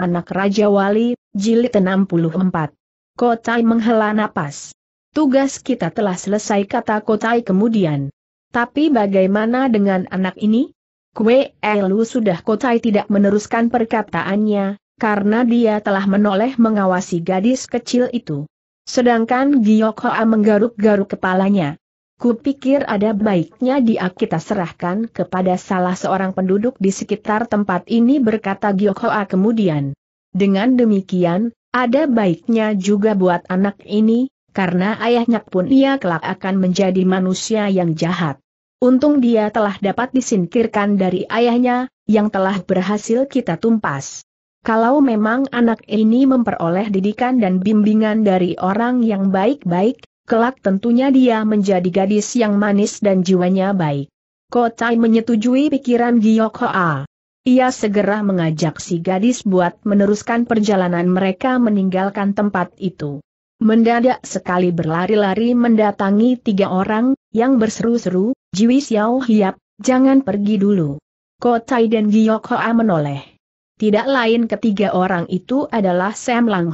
Anak Raja Wali, Jilid 64. Kotai menghela napas. Tugas kita telah selesai kata Kotai kemudian. Tapi bagaimana dengan anak ini? Kue Elu sudah Kotai tidak meneruskan perkataannya, karena dia telah menoleh mengawasi gadis kecil itu. Sedangkan Giyok Hoa menggaruk-garuk kepalanya. Kupikir ada baiknya dia kita serahkan kepada salah seorang penduduk di sekitar tempat ini berkata Giokhoa kemudian. Dengan demikian, ada baiknya juga buat anak ini, karena ayahnya pun ia kelak akan menjadi manusia yang jahat. Untung dia telah dapat disingkirkan dari ayahnya, yang telah berhasil kita tumpas. Kalau memang anak ini memperoleh didikan dan bimbingan dari orang yang baik-baik, Kelak tentunya dia menjadi gadis yang manis dan jiwanya baik. Kotai menyetujui pikiran Giyok Hoa. Ia segera mengajak si gadis buat meneruskan perjalanan mereka meninggalkan tempat itu. Mendadak sekali berlari-lari mendatangi tiga orang, yang berseru-seru, Jiwi Xiao Hiap, jangan pergi dulu. Kotai dan Giyok Hoa menoleh. Tidak lain ketiga orang itu adalah Sam Lang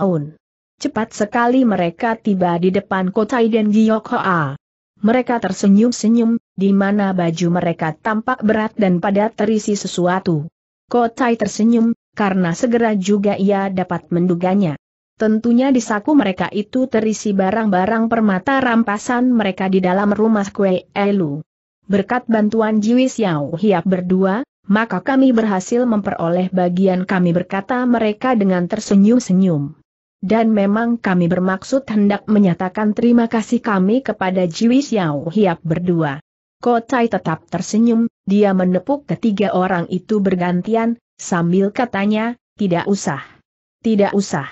Cepat sekali mereka tiba di depan Kotai dan Gyochoa. Mereka tersenyum-senyum, di mana baju mereka tampak berat dan padat terisi sesuatu. Kotai tersenyum, karena segera juga ia dapat menduganya. Tentunya di saku mereka itu terisi barang-barang permata rampasan mereka di dalam rumah kue Elu. Berkat bantuan Jiwi Xiao Hiap berdua, maka kami berhasil memperoleh bagian kami berkata mereka dengan tersenyum-senyum dan memang kami bermaksud hendak menyatakan terima kasih kami kepada Jiwi Xiao Hiap berdua. Kotai tetap tersenyum, dia menepuk ketiga orang itu bergantian, sambil katanya, tidak usah. Tidak usah.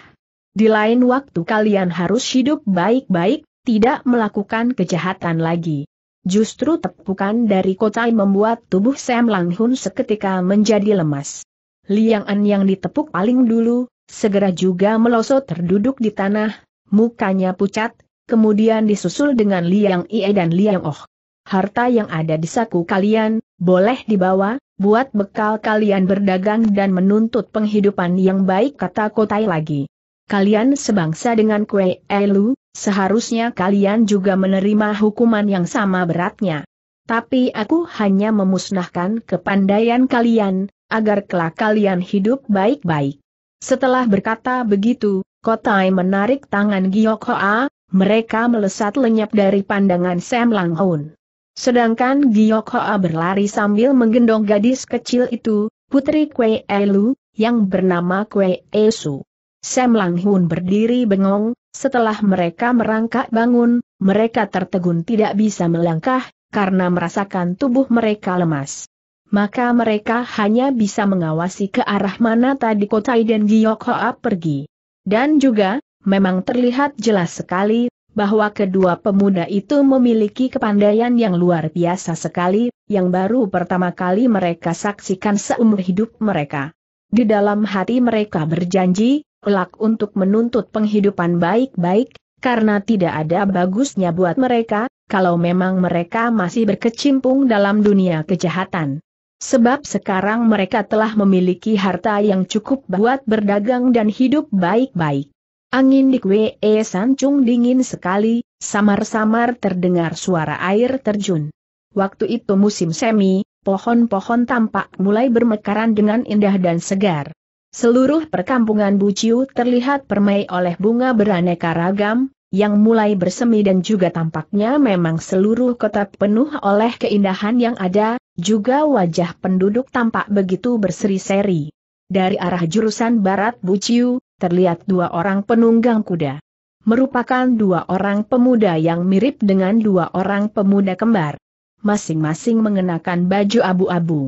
Di lain waktu kalian harus hidup baik-baik, tidak melakukan kejahatan lagi. Justru tepukan dari Kotai membuat tubuh Sam Langhun seketika menjadi lemas. Liang An yang ditepuk paling dulu, Segera juga melosot terduduk di tanah, mukanya pucat, kemudian disusul dengan Liang Ie dan Liang Oh. Harta yang ada di saku kalian, boleh dibawa, buat bekal kalian berdagang dan menuntut penghidupan yang baik kata Kotai lagi. Kalian sebangsa dengan Kue Elu, seharusnya kalian juga menerima hukuman yang sama beratnya. Tapi aku hanya memusnahkan kepandaian kalian, agar kelak kalian hidup baik-baik. Setelah berkata begitu, Kotai menarik tangan Giyok Hoa, mereka melesat lenyap dari pandangan Sam Lang Hoon. Sedangkan Giyok Hoa berlari sambil menggendong gadis kecil itu, Putri Kwe Elu, yang bernama Kwe Esu. Sam Lang Hoon berdiri bengong, setelah mereka merangkak bangun, mereka tertegun tidak bisa melangkah, karena merasakan tubuh mereka lemas maka mereka hanya bisa mengawasi ke arah mana tadi Kotai dan Giok Hoa pergi. Dan juga, memang terlihat jelas sekali, bahwa kedua pemuda itu memiliki kepandaian yang luar biasa sekali, yang baru pertama kali mereka saksikan seumur hidup mereka. Di dalam hati mereka berjanji, kelak untuk menuntut penghidupan baik-baik, karena tidak ada bagusnya buat mereka, kalau memang mereka masih berkecimpung dalam dunia kejahatan. Sebab sekarang mereka telah memiliki harta yang cukup buat berdagang dan hidup baik-baik. Angin di e San Sancung dingin sekali, samar-samar terdengar suara air terjun. Waktu itu musim semi, pohon-pohon tampak mulai bermekaran dengan indah dan segar. Seluruh perkampungan Buciu terlihat permai oleh bunga beraneka ragam, yang mulai bersemi dan juga tampaknya memang seluruh kota penuh oleh keindahan yang ada, juga wajah penduduk tampak begitu berseri-seri. Dari arah jurusan barat Buciu, terlihat dua orang penunggang kuda. Merupakan dua orang pemuda yang mirip dengan dua orang pemuda kembar. Masing-masing mengenakan baju abu-abu.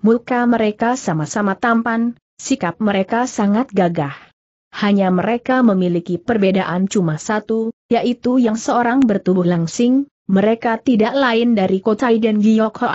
Muka mereka sama-sama tampan, sikap mereka sangat gagah. Hanya mereka memiliki perbedaan cuma satu, yaitu yang seorang bertubuh langsing, mereka tidak lain dari Kotai dan Giyok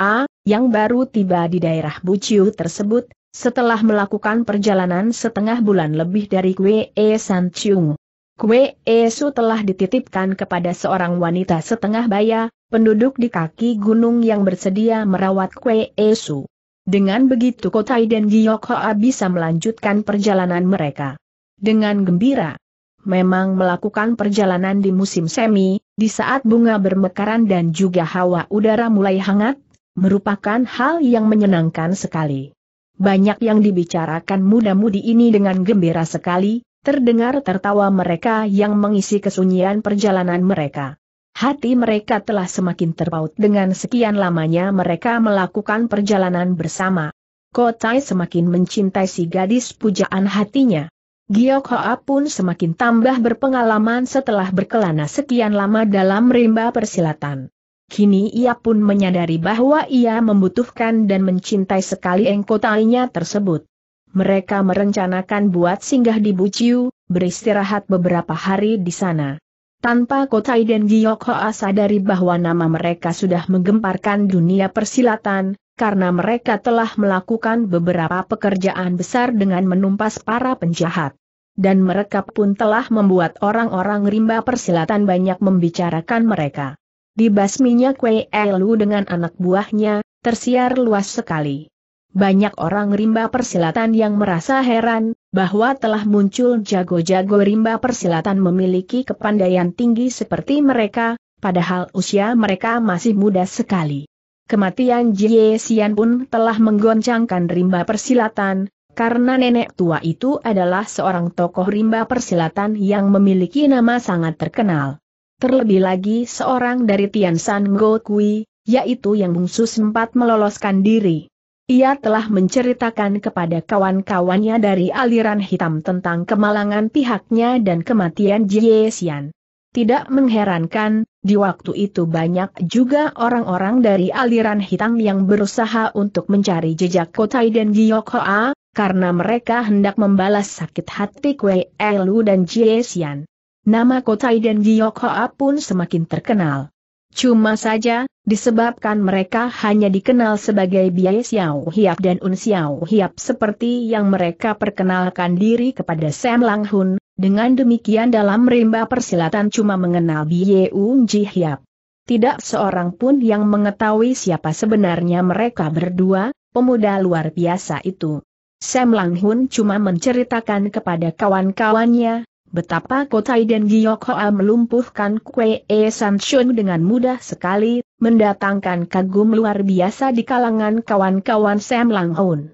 yang baru tiba di daerah Buciu tersebut, setelah melakukan perjalanan setengah bulan lebih dari Kwee E San Chiung. Kue Su telah dititipkan kepada seorang wanita setengah baya, penduduk di kaki gunung yang bersedia merawat Kue Su. Dengan begitu Kotai dan Giyokhoa bisa melanjutkan perjalanan mereka. Dengan gembira, memang melakukan perjalanan di musim semi, di saat bunga bermekaran dan juga hawa udara mulai hangat, merupakan hal yang menyenangkan sekali. Banyak yang dibicarakan muda-mudi ini dengan gembira sekali, terdengar tertawa mereka yang mengisi kesunyian perjalanan mereka. Hati mereka telah semakin terpaut dengan sekian lamanya mereka melakukan perjalanan bersama. Kotai semakin mencintai si gadis pujaan hatinya. Giok Hoa pun semakin tambah berpengalaman setelah berkelana sekian lama dalam rimba persilatan. Kini ia pun menyadari bahwa ia membutuhkan dan mencintai sekali engkotainya tersebut. Mereka merencanakan buat singgah di Buciu, beristirahat beberapa hari di sana. Tanpa Kotai dan Giok Hoa sadari bahwa nama mereka sudah menggemparkan dunia persilatan, karena mereka telah melakukan beberapa pekerjaan besar dengan menumpas para penjahat. Dan mereka pun telah membuat orang-orang rimba persilatan banyak membicarakan mereka. Dibasminya Kue Elu dengan anak buahnya, tersiar luas sekali. Banyak orang rimba persilatan yang merasa heran, bahwa telah muncul jago-jago rimba persilatan memiliki kepandaian tinggi seperti mereka, padahal usia mereka masih muda sekali. Kematian Jie Xian pun telah menggoncangkan rimba persilatan, karena nenek tua itu adalah seorang tokoh rimba persilatan yang memiliki nama sangat terkenal. Terlebih lagi seorang dari Tian San Go Kui, yaitu yang bungsu sempat meloloskan diri. Ia telah menceritakan kepada kawan-kawannya dari aliran hitam tentang kemalangan pihaknya dan kematian Jie Xian. Tidak mengherankan, di waktu itu banyak juga orang-orang dari aliran hitam yang berusaha untuk mencari jejak Kotai dan Giyokoa, karena mereka hendak membalas sakit hati Kwe Elu dan Jie Xian. Nama Kotai dan Giyokoa pun semakin terkenal. Cuma saja, disebabkan mereka hanya dikenal sebagai Biai Xiao Hiap dan Un Xiao Hiap seperti yang mereka perkenalkan diri kepada Sam Lang Hun, dengan demikian dalam rimba persilatan cuma mengenal Biye Ung Ji Hyap. Tidak seorang pun yang mengetahui siapa sebenarnya mereka berdua, pemuda luar biasa itu. Sam Lang Hun cuma menceritakan kepada kawan-kawannya, betapa Kotai dan Giyok Hoa melumpuhkan Kwe E San Shun dengan mudah sekali, mendatangkan kagum luar biasa di kalangan kawan-kawan Sam Lang Hun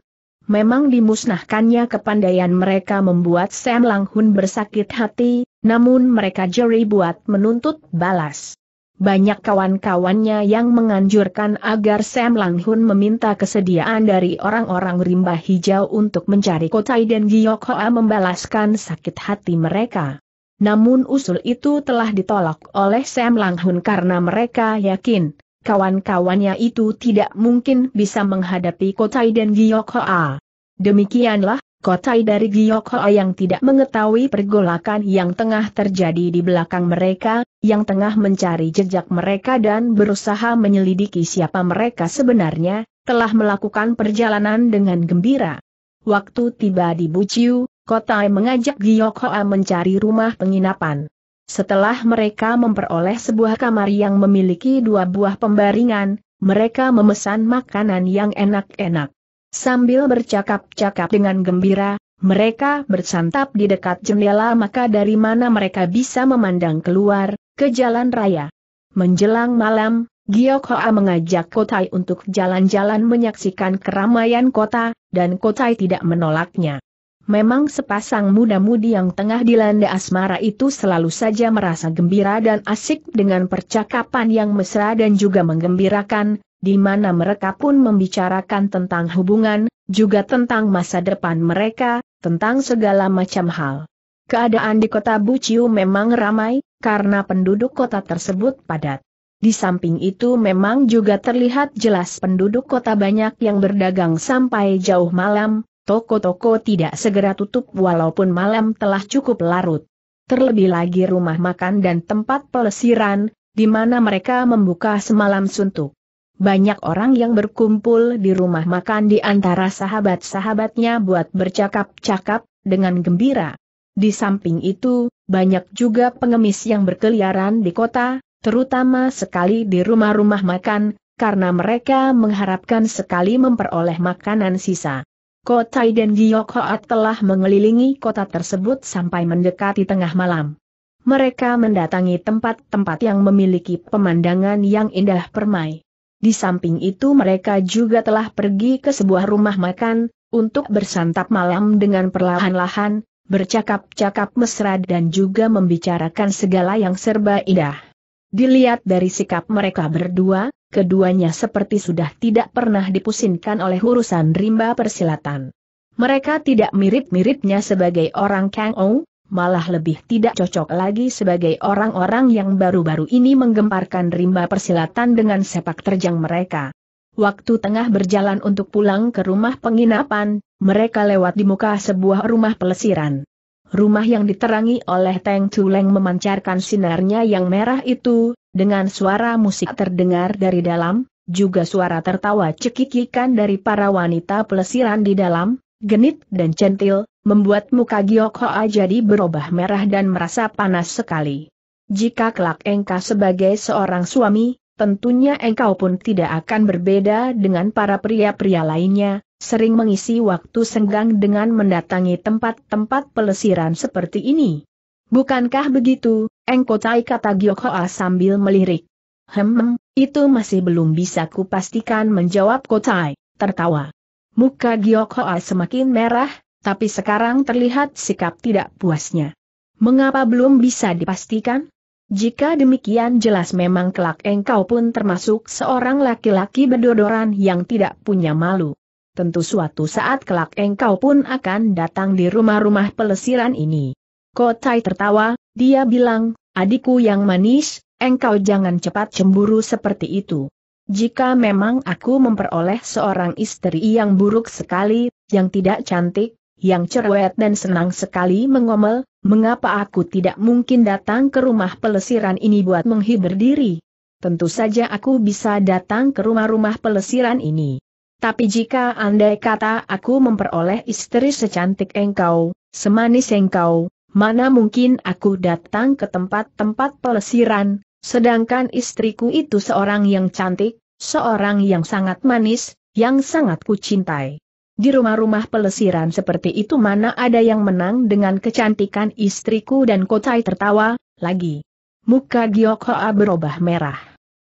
memang dimusnahkannya kepandaian mereka membuat Sam Langhun bersakit hati, namun mereka jeri buat menuntut balas. Banyak kawan-kawannya yang menganjurkan agar Sam Langhun meminta kesediaan dari orang-orang rimba hijau untuk mencari Kotai dan Giok membalaskan sakit hati mereka. Namun usul itu telah ditolak oleh Sam Langhun karena mereka yakin, kawan-kawannya itu tidak mungkin bisa menghadapi Kotai dan Giokhoa. Demikianlah, Kotai dari Giokhoa yang tidak mengetahui pergolakan yang tengah terjadi di belakang mereka, yang tengah mencari jejak mereka dan berusaha menyelidiki siapa mereka sebenarnya, telah melakukan perjalanan dengan gembira. Waktu tiba di Buciu, Kotai mengajak Giokhoa mencari rumah penginapan. Setelah mereka memperoleh sebuah kamar yang memiliki dua buah pembaringan, mereka memesan makanan yang enak-enak. Sambil bercakap-cakap dengan gembira, mereka bersantap di dekat jendela maka dari mana mereka bisa memandang keluar, ke jalan raya. Menjelang malam, Giyok Hoa mengajak Kotai untuk jalan-jalan menyaksikan keramaian kota, dan Kotai tidak menolaknya. Memang sepasang muda-mudi yang tengah dilanda asmara itu selalu saja merasa gembira dan asik dengan percakapan yang mesra dan juga menggembirakan, di mana mereka pun membicarakan tentang hubungan, juga tentang masa depan mereka, tentang segala macam hal. Keadaan di kota Buciu memang ramai, karena penduduk kota tersebut padat. Di samping itu memang juga terlihat jelas penduduk kota banyak yang berdagang sampai jauh malam, toko-toko tidak segera tutup walaupun malam telah cukup larut. Terlebih lagi rumah makan dan tempat pelesiran, di mana mereka membuka semalam suntuk. Banyak orang yang berkumpul di rumah makan di antara sahabat-sahabatnya buat bercakap-cakap, dengan gembira. Di samping itu, banyak juga pengemis yang berkeliaran di kota, terutama sekali di rumah-rumah makan, karena mereka mengharapkan sekali memperoleh makanan sisa. Kotai dan Giok Hoat telah mengelilingi kota tersebut sampai mendekati tengah malam. Mereka mendatangi tempat-tempat yang memiliki pemandangan yang indah permai. Di samping itu mereka juga telah pergi ke sebuah rumah makan, untuk bersantap malam dengan perlahan-lahan, bercakap-cakap mesra dan juga membicarakan segala yang serba indah. Dilihat dari sikap mereka berdua, keduanya seperti sudah tidak pernah dipusingkan oleh urusan rimba persilatan. Mereka tidak mirip-miripnya sebagai orang Kang Ou, malah lebih tidak cocok lagi sebagai orang-orang yang baru-baru ini menggemparkan rimba persilatan dengan sepak terjang mereka. Waktu tengah berjalan untuk pulang ke rumah penginapan, mereka lewat di muka sebuah rumah pelesiran. Rumah yang diterangi oleh Teng tuleng memancarkan sinarnya yang merah itu, dengan suara musik terdengar dari dalam, juga suara tertawa cekikikan dari para wanita pelesiran di dalam, genit dan centil, membuat muka Giok Hoa jadi berubah merah dan merasa panas sekali. Jika kelak engkau sebagai seorang suami, tentunya engkau pun tidak akan berbeda dengan para pria-pria lainnya, sering mengisi waktu senggang dengan mendatangi tempat-tempat pelesiran seperti ini. Bukankah begitu, Tai kata Giokhoa sambil melirik. Hem, itu masih belum bisa kupastikan menjawab Kotai, tertawa. Muka Giokhoa semakin merah, tapi sekarang terlihat sikap tidak puasnya. Mengapa belum bisa dipastikan? Jika demikian jelas memang kelak engkau pun termasuk seorang laki-laki berdodoran yang tidak punya malu tentu suatu saat kelak engkau pun akan datang di rumah-rumah pelesiran ini. Kotai tertawa, dia bilang, adikku yang manis, engkau jangan cepat cemburu seperti itu. Jika memang aku memperoleh seorang istri yang buruk sekali, yang tidak cantik, yang cerewet dan senang sekali mengomel, mengapa aku tidak mungkin datang ke rumah pelesiran ini buat menghibur diri? Tentu saja aku bisa datang ke rumah-rumah pelesiran ini. Tapi jika andai kata aku memperoleh istri secantik engkau, semanis engkau, mana mungkin aku datang ke tempat-tempat pelesiran, sedangkan istriku itu seorang yang cantik, seorang yang sangat manis, yang sangat kucintai. Di rumah-rumah pelesiran seperti itu mana ada yang menang dengan kecantikan istriku dan kotai tertawa, lagi. Muka Giok berubah merah.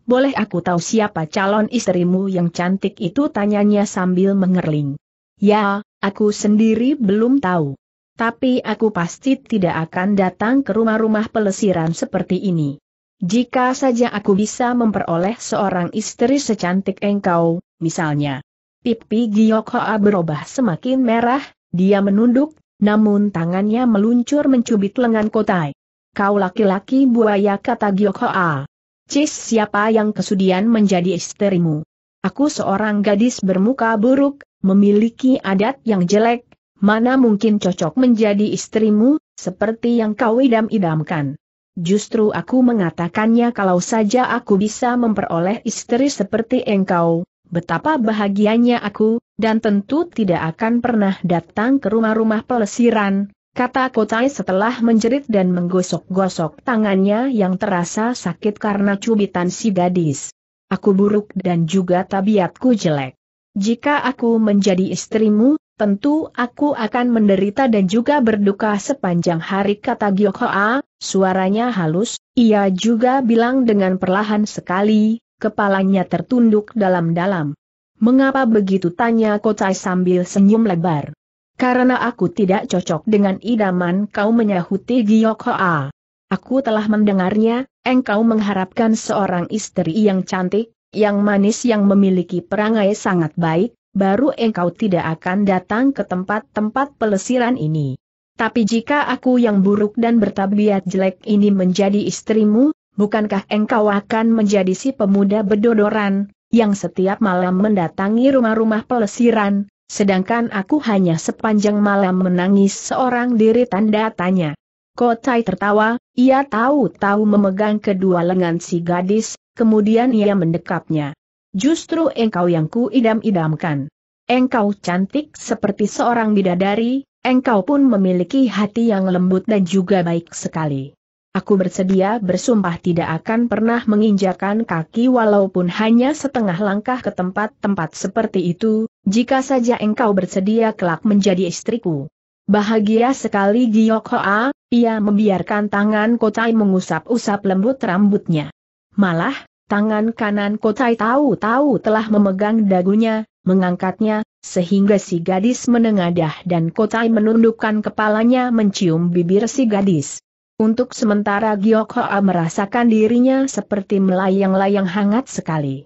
Boleh aku tahu siapa calon istrimu yang cantik itu tanyanya sambil mengerling. Ya, aku sendiri belum tahu. Tapi aku pasti tidak akan datang ke rumah-rumah pelesiran seperti ini. Jika saja aku bisa memperoleh seorang istri secantik engkau, misalnya. Pipi Giyokhoa berubah semakin merah, dia menunduk, namun tangannya meluncur mencubit lengan Kotai. Kau laki-laki buaya kata Giyokhoa. Cis siapa yang kesudian menjadi istrimu? Aku seorang gadis bermuka buruk, memiliki adat yang jelek, mana mungkin cocok menjadi istrimu, seperti yang kau idam-idamkan. Justru aku mengatakannya kalau saja aku bisa memperoleh istri seperti engkau, betapa bahagianya aku, dan tentu tidak akan pernah datang ke rumah-rumah pelesiran, Kata Kotai setelah menjerit dan menggosok-gosok tangannya yang terasa sakit karena cubitan si gadis. Aku buruk dan juga tabiatku jelek. Jika aku menjadi istrimu, tentu aku akan menderita dan juga berduka sepanjang hari kata Giokhoa, suaranya halus, ia juga bilang dengan perlahan sekali, kepalanya tertunduk dalam-dalam. Mengapa begitu tanya Kotai sambil senyum lebar. Karena aku tidak cocok dengan idaman kau menyahuti Giok Hoa. Aku telah mendengarnya, engkau mengharapkan seorang istri yang cantik, yang manis yang memiliki perangai sangat baik, baru engkau tidak akan datang ke tempat-tempat pelesiran ini. Tapi jika aku yang buruk dan bertabiat jelek ini menjadi istrimu, bukankah engkau akan menjadi si pemuda bedodoran, yang setiap malam mendatangi rumah-rumah pelesiran, Sedangkan aku hanya sepanjang malam menangis seorang diri tanda tanya. Kotai tertawa, ia tahu-tahu memegang kedua lengan si gadis, kemudian ia mendekapnya. Justru engkau yang ku idam-idamkan. Engkau cantik seperti seorang bidadari, engkau pun memiliki hati yang lembut dan juga baik sekali. Aku bersedia bersumpah tidak akan pernah menginjakan kaki walaupun hanya setengah langkah ke tempat-tempat seperti itu, jika saja engkau bersedia kelak menjadi istriku. Bahagia sekali Giyok Hoa, ia membiarkan tangan Kotai mengusap-usap lembut rambutnya. Malah, tangan kanan Kotai tahu-tahu telah memegang dagunya, mengangkatnya, sehingga si gadis menengadah dan Kotai menundukkan kepalanya mencium bibir si gadis. Untuk sementara Giyok Hoa merasakan dirinya seperti melayang-layang hangat sekali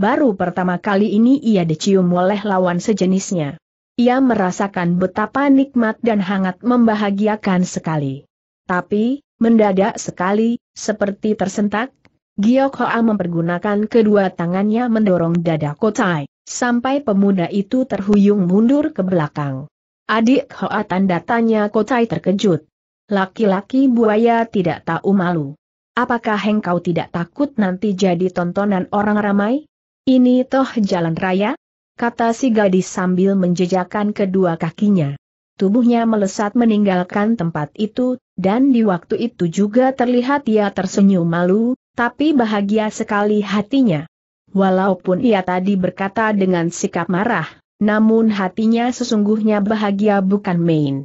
baru pertama kali ini ia dicium oleh lawan sejenisnya. Ia merasakan betapa nikmat dan hangat membahagiakan sekali. Tapi, mendadak sekali, seperti tersentak, Giok Hoa mempergunakan kedua tangannya mendorong dada Kotai, sampai pemuda itu terhuyung mundur ke belakang. Adik Hoa tanda tanya Kotai terkejut. Laki-laki buaya tidak tahu malu. Apakah engkau tidak takut nanti jadi tontonan orang ramai? Ini toh jalan raya? Kata si gadis sambil menjejakan kedua kakinya. Tubuhnya melesat meninggalkan tempat itu, dan di waktu itu juga terlihat ia tersenyum malu, tapi bahagia sekali hatinya. Walaupun ia tadi berkata dengan sikap marah, namun hatinya sesungguhnya bahagia bukan main.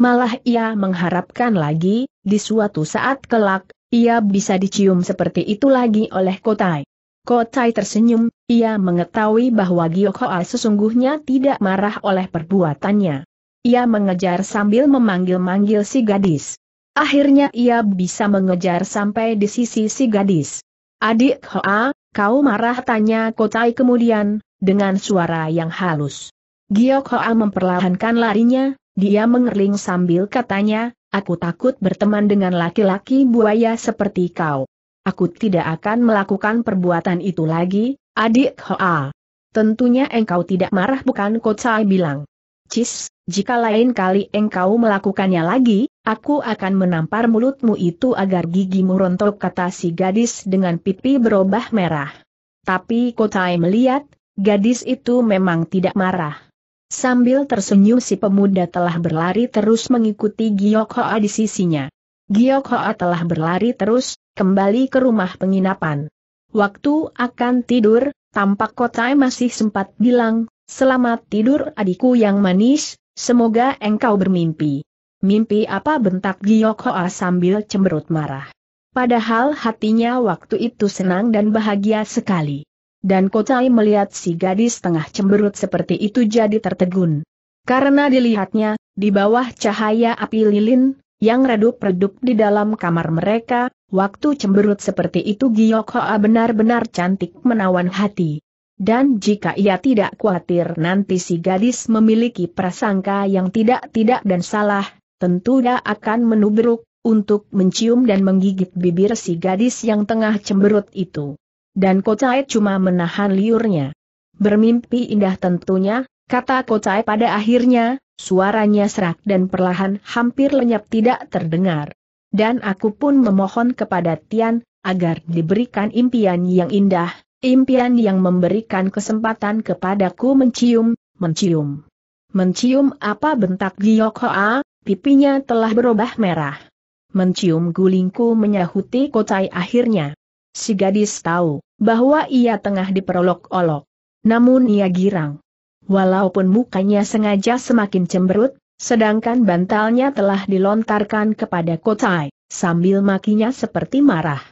Malah ia mengharapkan lagi, di suatu saat kelak, ia bisa dicium seperti itu lagi oleh Kotai. Kotai tersenyum, ia mengetahui bahwa Gyokoa sesungguhnya tidak marah oleh perbuatannya. Ia mengejar sambil memanggil-manggil si gadis. Akhirnya ia bisa mengejar sampai di sisi si gadis. Adik Hoa, kau marah tanya Kotai kemudian, dengan suara yang halus. Gyokoa memperlahankan larinya, dia mengerling sambil katanya, aku takut berteman dengan laki-laki buaya seperti kau. Aku tidak akan melakukan perbuatan itu lagi, Adik Hoa. Tentunya engkau tidak marah bukan Kocai bilang. Cis, jika lain kali engkau melakukannya lagi, aku akan menampar mulutmu itu agar gigimu rontok kata si gadis dengan pipi berubah merah. Tapi Kocai melihat, gadis itu memang tidak marah. Sambil tersenyum si pemuda telah berlari terus mengikuti Giyok Hoa di sisinya. Giyok Hoa telah berlari terus, kembali ke rumah penginapan. Waktu akan tidur, tampak kotai masih sempat bilang, selamat tidur adikku yang manis, semoga engkau bermimpi. Mimpi apa bentak Giyok Hoa sambil cemberut marah. Padahal hatinya waktu itu senang dan bahagia sekali. Dan Kotai melihat si gadis tengah cemberut seperti itu jadi tertegun. Karena dilihatnya, di bawah cahaya api lilin, yang redup-redup di dalam kamar mereka, waktu cemberut seperti itu Giyok Hoa benar-benar cantik menawan hati. Dan jika ia tidak khawatir nanti si gadis memiliki prasangka yang tidak-tidak dan salah, tentu dia akan menubruk, untuk mencium dan menggigit bibir si gadis yang tengah cemberut itu. Dan Kocai cuma menahan liurnya. Bermimpi indah tentunya, kata Kocai pada akhirnya, Suaranya serak dan perlahan hampir lenyap tidak terdengar. Dan aku pun memohon kepada Tian, agar diberikan impian yang indah, impian yang memberikan kesempatan kepadaku mencium, mencium. Mencium apa bentak Giyok Hoa, pipinya telah berubah merah. Mencium gulingku menyahuti kotai akhirnya. Si gadis tahu, bahwa ia tengah diperolok-olok. Namun ia girang walaupun mukanya sengaja semakin cemberut, sedangkan bantalnya telah dilontarkan kepada Kotai, sambil makinya seperti marah.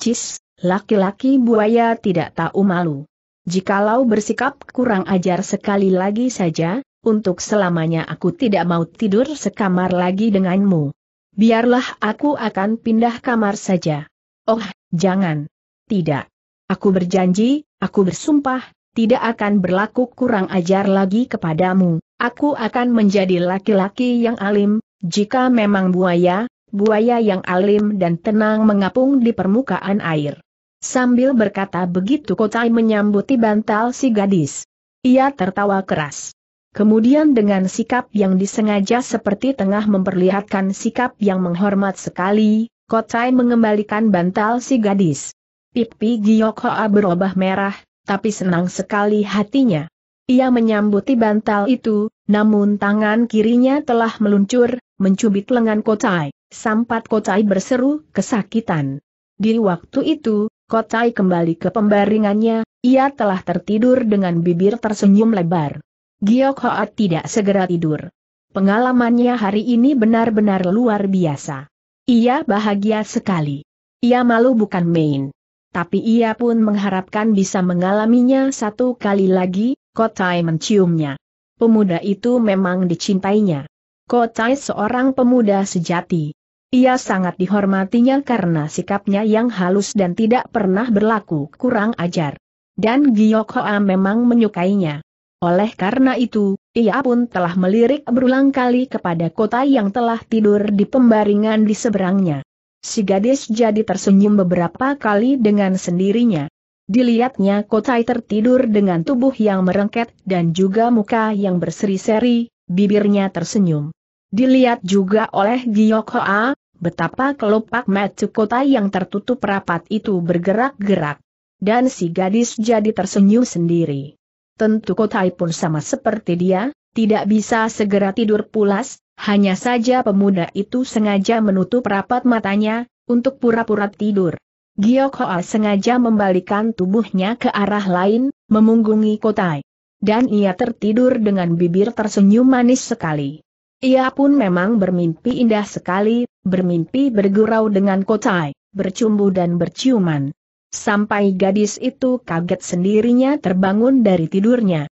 Cis, laki-laki buaya tidak tahu malu. Jikalau bersikap kurang ajar sekali lagi saja, untuk selamanya aku tidak mau tidur sekamar lagi denganmu. Biarlah aku akan pindah kamar saja. Oh, jangan. Tidak. Aku berjanji, aku bersumpah, tidak akan berlaku kurang ajar lagi kepadamu. Aku akan menjadi laki-laki yang alim, jika memang buaya, buaya yang alim dan tenang mengapung di permukaan air. Sambil berkata begitu Kotai menyambuti bantal si gadis. Ia tertawa keras. Kemudian dengan sikap yang disengaja seperti tengah memperlihatkan sikap yang menghormat sekali, Kotai mengembalikan bantal si gadis. Pipi Giyokhoa berubah merah, tapi senang sekali hatinya. Ia menyambuti bantal itu, namun tangan kirinya telah meluncur, mencubit lengan Kocai. Sampat Kocai berseru kesakitan. Di waktu itu, Kocai kembali ke pembaringannya, ia telah tertidur dengan bibir tersenyum lebar. Giok Hoat tidak segera tidur. Pengalamannya hari ini benar-benar luar biasa. Ia bahagia sekali. Ia malu bukan main tapi ia pun mengharapkan bisa mengalaminya satu kali lagi, Kotai menciumnya. Pemuda itu memang dicintainya. Kotai seorang pemuda sejati. Ia sangat dihormatinya karena sikapnya yang halus dan tidak pernah berlaku kurang ajar. Dan Giyok memang menyukainya. Oleh karena itu, ia pun telah melirik berulang kali kepada kota yang telah tidur di pembaringan di seberangnya. Si gadis jadi tersenyum beberapa kali dengan sendirinya. Dilihatnya Kotai tertidur dengan tubuh yang merengket dan juga muka yang berseri-seri, bibirnya tersenyum. Dilihat juga oleh Giyok Hoa, betapa kelopak mata Kotai yang tertutup rapat itu bergerak-gerak. Dan si gadis jadi tersenyum sendiri. Tentu Kotai pun sama seperti dia, tidak bisa segera tidur pulas, hanya saja pemuda itu sengaja menutup rapat matanya, untuk pura-pura tidur. Giok Hoa sengaja membalikan tubuhnya ke arah lain, memunggungi Kotai. Dan ia tertidur dengan bibir tersenyum manis sekali. Ia pun memang bermimpi indah sekali, bermimpi bergurau dengan Kotai, bercumbu dan berciuman. Sampai gadis itu kaget sendirinya terbangun dari tidurnya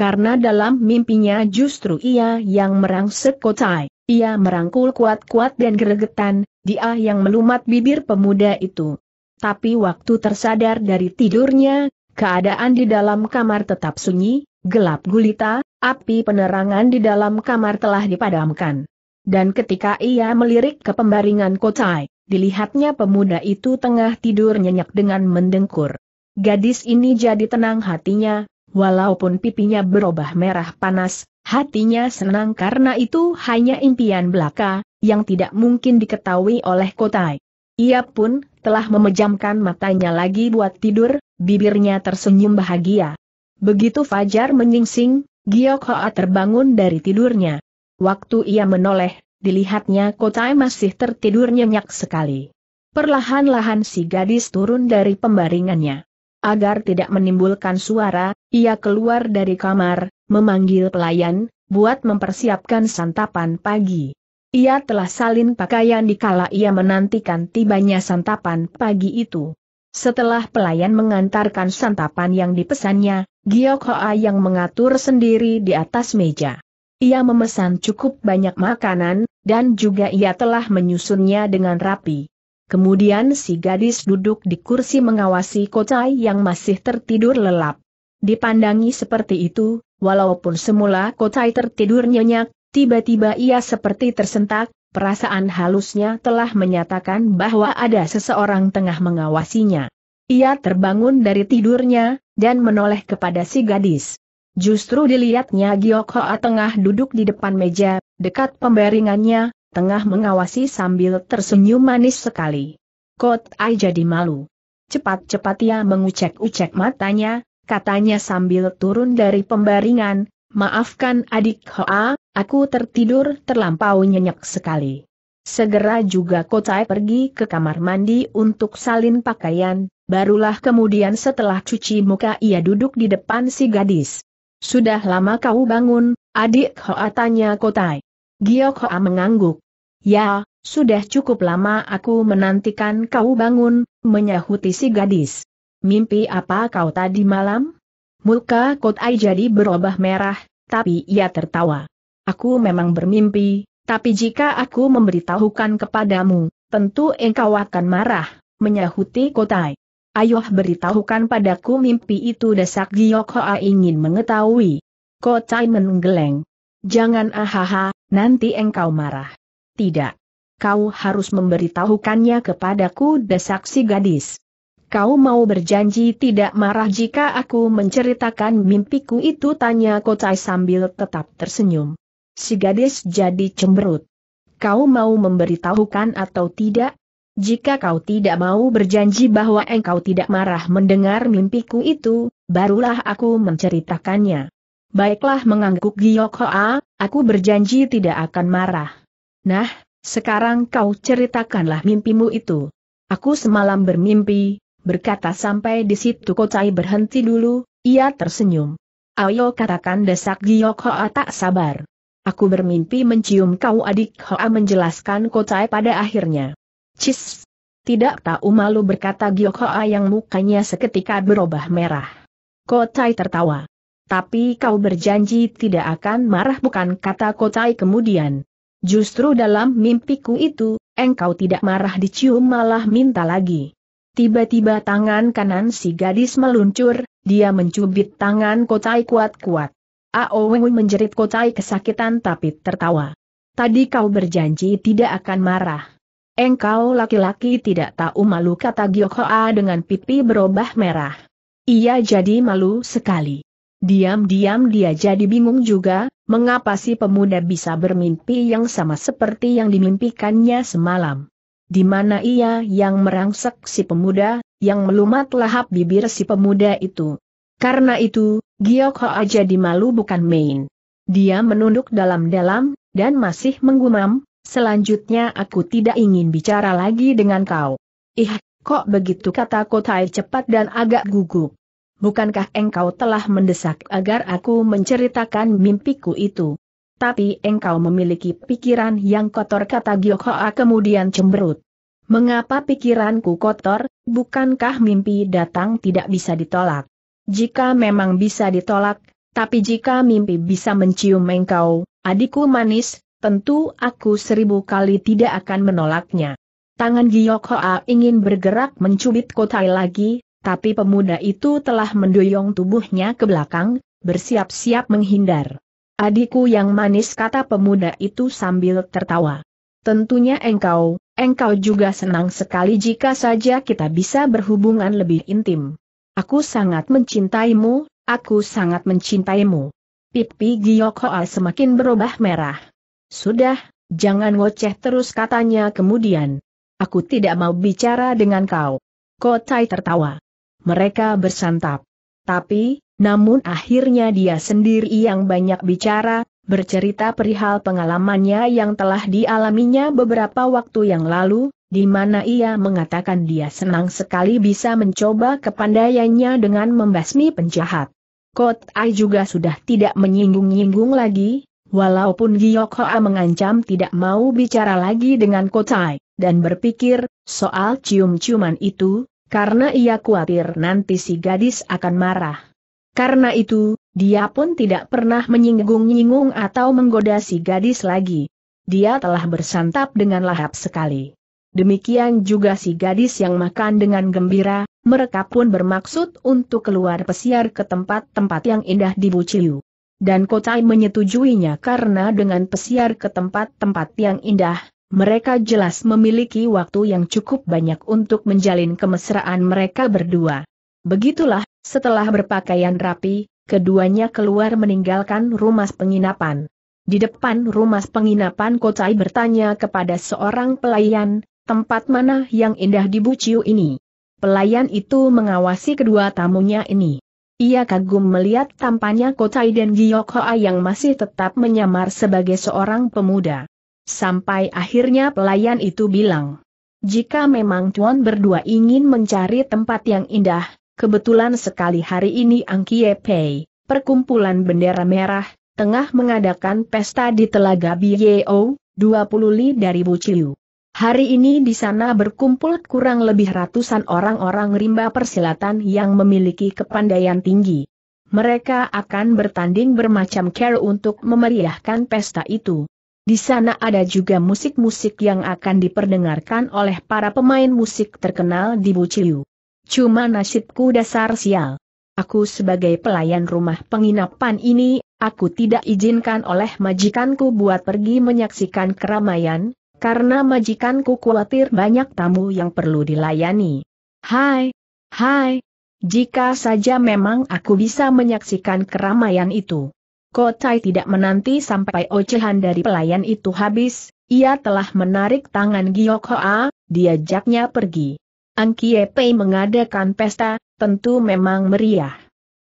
karena dalam mimpinya justru ia yang merangsek kotai. Ia merangkul kuat-kuat dan geregetan, dia yang melumat bibir pemuda itu. Tapi waktu tersadar dari tidurnya, keadaan di dalam kamar tetap sunyi, gelap gulita, api penerangan di dalam kamar telah dipadamkan. Dan ketika ia melirik ke pembaringan kotai, dilihatnya pemuda itu tengah tidur nyenyak dengan mendengkur. Gadis ini jadi tenang hatinya, Walaupun pipinya berubah merah panas, hatinya senang karena itu hanya impian belaka, yang tidak mungkin diketahui oleh Kotai. Ia pun telah memejamkan matanya lagi buat tidur, bibirnya tersenyum bahagia. Begitu Fajar menyingsing, Giok Hoa terbangun dari tidurnya. Waktu ia menoleh, dilihatnya Kotai masih tertidur nyenyak sekali. Perlahan-lahan si gadis turun dari pembaringannya. Agar tidak menimbulkan suara, ia keluar dari kamar, memanggil pelayan, buat mempersiapkan santapan pagi. Ia telah salin pakaian di kala ia menantikan tibanya santapan pagi itu. Setelah pelayan mengantarkan santapan yang dipesannya, Giok Hoa yang mengatur sendiri di atas meja. Ia memesan cukup banyak makanan, dan juga ia telah menyusunnya dengan rapi. Kemudian si gadis duduk di kursi mengawasi Kocai yang masih tertidur lelap. Dipandangi seperti itu, walaupun semula Kocai tertidur nyenyak, tiba-tiba ia seperti tersentak, perasaan halusnya telah menyatakan bahwa ada seseorang tengah mengawasinya. Ia terbangun dari tidurnya, dan menoleh kepada si gadis. Justru dilihatnya Giokhoa tengah duduk di depan meja, dekat pembaringannya, tengah mengawasi sambil tersenyum manis sekali. Kot Ai jadi malu. Cepat-cepat ia mengucek-ucek matanya, katanya sambil turun dari pembaringan, maafkan adik Hoa, aku tertidur terlampau nyenyak sekali. Segera juga Kotai pergi ke kamar mandi untuk salin pakaian, barulah kemudian setelah cuci muka ia duduk di depan si gadis. Sudah lama kau bangun, adik Hoa tanya Kotai. Giok Hoa mengangguk. Ya, sudah cukup lama aku menantikan kau bangun, menyahuti si gadis. Mimpi apa kau tadi malam? Muka Kotai jadi berubah merah, tapi ia tertawa. Aku memang bermimpi, tapi jika aku memberitahukan kepadamu, tentu engkau akan marah, menyahuti Kotai. Ayo beritahukan padaku mimpi itu desak Giok Hoa ingin mengetahui. Kotai menggeleng. Jangan ahaha, nanti engkau marah. Tidak. Kau harus memberitahukannya kepadaku desak si gadis. Kau mau berjanji tidak marah jika aku menceritakan mimpiku itu tanya kocai sambil tetap tersenyum. Si gadis jadi cemberut. Kau mau memberitahukan atau tidak? Jika kau tidak mau berjanji bahwa engkau tidak marah mendengar mimpiku itu, barulah aku menceritakannya. Baiklah mengangguk Giok Hoa, aku berjanji tidak akan marah. Nah, sekarang kau ceritakanlah mimpimu itu. Aku semalam bermimpi, berkata sampai di situ Kocai berhenti dulu, ia tersenyum. Ayo katakan desak Giok Hoa tak sabar. Aku bermimpi mencium kau adik Hoa menjelaskan Kocai pada akhirnya. Cis! Tidak tahu malu berkata Giok Hoa yang mukanya seketika berubah merah. Kocai tertawa tapi kau berjanji tidak akan marah bukan kata Kotai kemudian. Justru dalam mimpiku itu, engkau tidak marah dicium malah minta lagi. Tiba-tiba tangan kanan si gadis meluncur, dia mencubit tangan Kotai kuat-kuat. Aowen menjerit Kotai kesakitan tapi tertawa. Tadi kau berjanji tidak akan marah. Engkau laki-laki tidak tahu malu kata Gyokhoa dengan pipi berubah merah. Ia jadi malu sekali. Diam-diam dia jadi bingung juga, mengapa si pemuda bisa bermimpi yang sama seperti yang dimimpikannya semalam. Di mana ia yang merangsek si pemuda, yang melumat lahap bibir si pemuda itu. Karena itu, Giok aja di malu bukan main. Dia menunduk dalam-dalam, dan masih menggumam, selanjutnya aku tidak ingin bicara lagi dengan kau. Ih, kok begitu kata Kotai cepat dan agak gugup bukankah engkau telah mendesak agar aku menceritakan mimpiku itu? Tapi engkau memiliki pikiran yang kotor kata Gyokhoa kemudian cemberut. Mengapa pikiranku kotor, bukankah mimpi datang tidak bisa ditolak? Jika memang bisa ditolak, tapi jika mimpi bisa mencium engkau, adikku manis, tentu aku seribu kali tidak akan menolaknya. Tangan Gyokhoa ingin bergerak mencubit kotai lagi, tapi pemuda itu telah mendoyong tubuhnya ke belakang, bersiap-siap menghindar. Adikku yang manis kata pemuda itu sambil tertawa. Tentunya engkau, engkau juga senang sekali jika saja kita bisa berhubungan lebih intim. Aku sangat mencintaimu, aku sangat mencintaimu. Pipi Giok Hoa semakin berubah merah. Sudah, jangan ngoceh terus katanya kemudian. Aku tidak mau bicara dengan kau. Kotai tertawa mereka bersantap. Tapi, namun akhirnya dia sendiri yang banyak bicara, bercerita perihal pengalamannya yang telah dialaminya beberapa waktu yang lalu, di mana ia mengatakan dia senang sekali bisa mencoba kepandaiannya dengan membasmi penjahat. Kot Ai juga sudah tidak menyinggung-nyinggung lagi, walaupun Giyok Hoa mengancam tidak mau bicara lagi dengan Kot Ai, dan berpikir, soal cium-ciuman itu, karena ia khawatir nanti si gadis akan marah. Karena itu, dia pun tidak pernah menyinggung-nyinggung atau menggoda si gadis lagi. Dia telah bersantap dengan lahap sekali. Demikian juga si gadis yang makan dengan gembira, mereka pun bermaksud untuk keluar pesiar ke tempat-tempat yang indah di Buciu. Dan Kotai menyetujuinya karena dengan pesiar ke tempat-tempat yang indah, mereka jelas memiliki waktu yang cukup banyak untuk menjalin kemesraan mereka berdua. Begitulah, setelah berpakaian rapi, keduanya keluar meninggalkan rumah penginapan. Di depan rumah penginapan Kocai bertanya kepada seorang pelayan, tempat mana yang indah di Buciu ini? Pelayan itu mengawasi kedua tamunya ini. Ia kagum melihat tampannya Kocai dan Giyokhoa yang masih tetap menyamar sebagai seorang pemuda. Sampai akhirnya pelayan itu bilang, jika memang Tuan berdua ingin mencari tempat yang indah, kebetulan sekali hari ini Angkie Pei, perkumpulan bendera merah, tengah mengadakan pesta di Telaga Bieo, 20 li dari Buciu. Hari ini di sana berkumpul kurang lebih ratusan orang-orang rimba persilatan yang memiliki kepandaian tinggi. Mereka akan bertanding bermacam care untuk memeriahkan pesta itu. Di sana ada juga musik-musik yang akan diperdengarkan oleh para pemain musik terkenal di Buciu. Cuma nasibku dasar sial. Aku sebagai pelayan rumah penginapan ini, aku tidak izinkan oleh majikanku buat pergi menyaksikan keramaian, karena majikanku khawatir banyak tamu yang perlu dilayani. Hai, hai, jika saja memang aku bisa menyaksikan keramaian itu. Kotai tidak menanti sampai ocehan dari pelayan itu habis, ia telah menarik tangan Gyochoa, Hoa, diajaknya pergi. Angkie Pei mengadakan pesta, tentu memang meriah.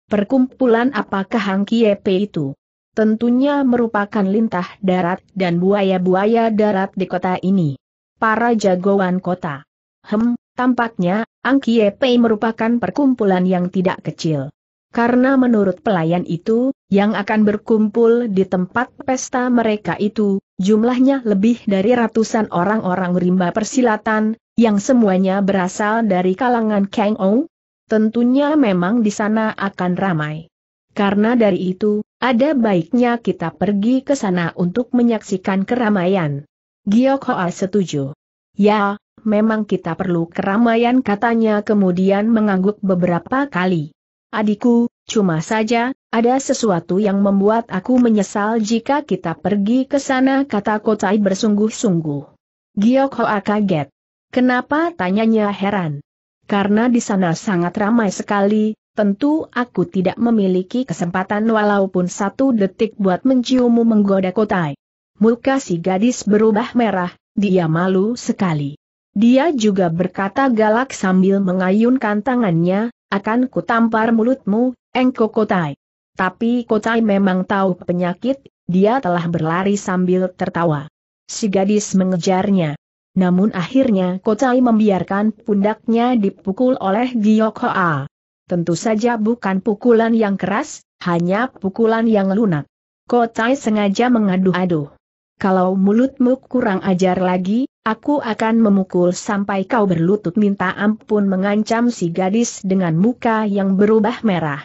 Perkumpulan apakah Angkie Pei itu? Tentunya merupakan lintah darat dan buaya-buaya darat di kota ini. Para jagoan kota. Hem, tampaknya, Angkie Pei merupakan perkumpulan yang tidak kecil karena menurut pelayan itu, yang akan berkumpul di tempat pesta mereka itu, jumlahnya lebih dari ratusan orang-orang rimba persilatan, yang semuanya berasal dari kalangan Kang Ou. Tentunya memang di sana akan ramai. Karena dari itu, ada baiknya kita pergi ke sana untuk menyaksikan keramaian. Giok Hoa setuju. Ya, memang kita perlu keramaian katanya kemudian mengangguk beberapa kali. Adikku, cuma saja, ada sesuatu yang membuat aku menyesal jika kita pergi ke sana kata Kotai bersungguh-sungguh. Giok Hoa kaget. Kenapa tanyanya heran? Karena di sana sangat ramai sekali, tentu aku tidak memiliki kesempatan walaupun satu detik buat menciummu menggoda Kotai. Muka si gadis berubah merah, dia malu sekali. Dia juga berkata galak sambil mengayunkan tangannya, akan kutampar mulutmu, engko kotai. Tapi kotai memang tahu penyakit, dia telah berlari sambil tertawa. Si gadis mengejarnya. Namun akhirnya Kotai membiarkan pundaknya dipukul oleh Giok Hoa. Tentu saja bukan pukulan yang keras, hanya pukulan yang lunak. Kotai sengaja mengadu-adu. Kalau mulutmu kurang ajar lagi, Aku akan memukul sampai kau berlutut minta ampun mengancam si gadis dengan muka yang berubah merah.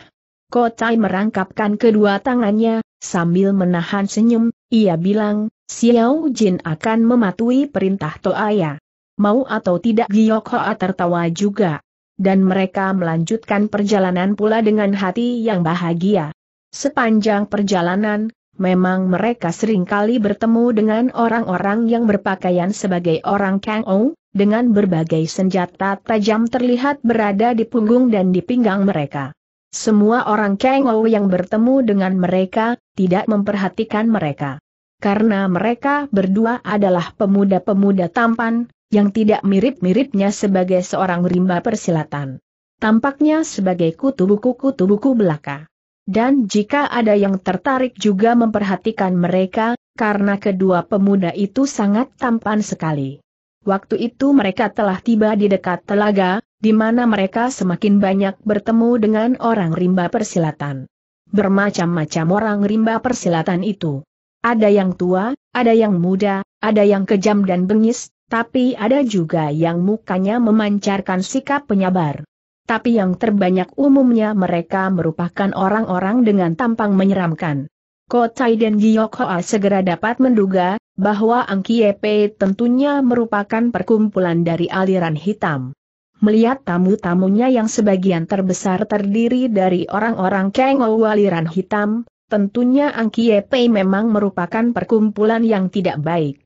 Kotai merangkapkan kedua tangannya, sambil menahan senyum, ia bilang, Xiao Jin akan mematuhi perintah Toaya. Mau atau tidak Giyok Hoa tertawa juga. Dan mereka melanjutkan perjalanan pula dengan hati yang bahagia. Sepanjang perjalanan, Memang mereka seringkali bertemu dengan orang-orang yang berpakaian sebagai orang Ou, dengan berbagai senjata tajam terlihat berada di punggung dan di pinggang mereka. Semua orang Ou yang bertemu dengan mereka, tidak memperhatikan mereka. Karena mereka berdua adalah pemuda-pemuda tampan, yang tidak mirip-miripnya sebagai seorang rimba persilatan. Tampaknya sebagai kutu buku-kutu buku belaka. Dan jika ada yang tertarik juga memperhatikan mereka, karena kedua pemuda itu sangat tampan sekali. Waktu itu mereka telah tiba di dekat telaga, di mana mereka semakin banyak bertemu dengan orang rimba persilatan. Bermacam-macam orang rimba persilatan itu. Ada yang tua, ada yang muda, ada yang kejam dan bengis, tapi ada juga yang mukanya memancarkan sikap penyabar tapi yang terbanyak umumnya mereka merupakan orang-orang dengan tampang menyeramkan. Ko Chai dan Giyok Hoa segera dapat menduga, bahwa Angkiepe tentunya merupakan perkumpulan dari aliran hitam. Melihat tamu-tamunya yang sebagian terbesar terdiri dari orang-orang Kengou aliran hitam, tentunya Angkiepe memang merupakan perkumpulan yang tidak baik.